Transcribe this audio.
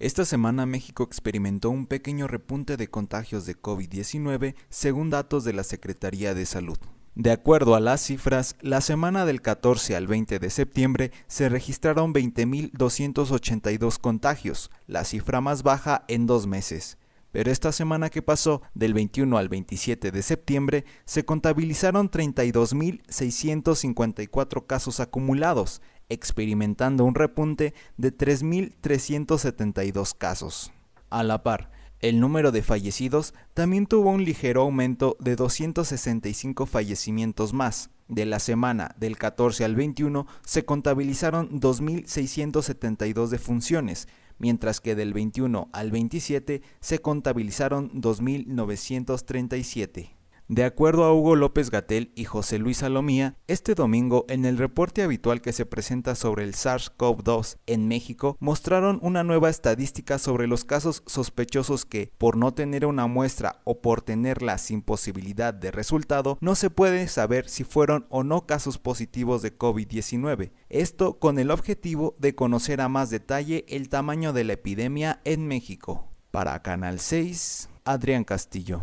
Esta semana México experimentó un pequeño repunte de contagios de COVID-19 según datos de la Secretaría de Salud. De acuerdo a las cifras, la semana del 14 al 20 de septiembre se registraron 20.282 contagios, la cifra más baja en dos meses. Pero esta semana que pasó, del 21 al 27 de septiembre, se contabilizaron 32.654 casos acumulados, experimentando un repunte de 3.372 casos. A la par, el número de fallecidos también tuvo un ligero aumento de 265 fallecimientos más. De la semana del 14 al 21 se contabilizaron 2.672 defunciones, mientras que del 21 al 27 se contabilizaron 2.937. De acuerdo a Hugo López Gatel y José Luis Salomía, este domingo en el reporte habitual que se presenta sobre el SARS-CoV-2 en México, mostraron una nueva estadística sobre los casos sospechosos que, por no tener una muestra o por tenerla sin posibilidad de resultado, no se puede saber si fueron o no casos positivos de COVID-19. Esto con el objetivo de conocer a más detalle el tamaño de la epidemia en México. Para Canal 6, Adrián Castillo.